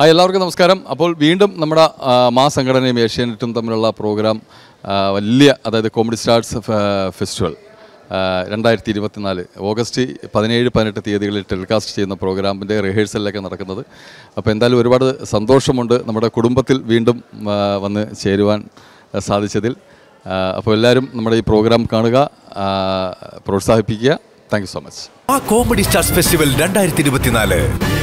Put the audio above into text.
ആ എല്ലാവർക്കും നമസ്കാരം അപ്പോൾ വീണ്ടും നമ്മുടെ മാ സംഘടനയും ഏഷ്യാനെറ്റും തമ്മിലുള്ള പ്രോഗ്രാം വലിയ അതായത് കോമഡി സ്റ്റാർസ് ഫെസ്റ്റിവൽ രണ്ടായിരത്തി ഇരുപത്തിനാല് ഓഗസ്റ്റ് പതിനേഴ് പതിനെട്ട് തീയതികളിൽ ടെലികാസ്റ്റ് ചെയ്യുന്ന പ്രോഗ്രാമിൻ്റെ റിഹേഴ്സലിലൊക്കെ നടക്കുന്നത് അപ്പോൾ എന്തായാലും ഒരുപാട് സന്തോഷമുണ്ട് നമ്മുടെ കുടുംബത്തിൽ വീണ്ടും വന്ന് ചേരുവാൻ സാധിച്ചതിൽ അപ്പോൾ എല്ലാവരും നമ്മുടെ ഈ പ്രോഗ്രാം കാണുക പ്രോത്സാഹിപ്പിക്കുക താങ്ക് സോ മച്ച് ആ കോമഡി സ്റ്റാർസ് ഫെസ്റ്റിവൽ രണ്ടായിരത്തി ഇരുപത്തിനാല്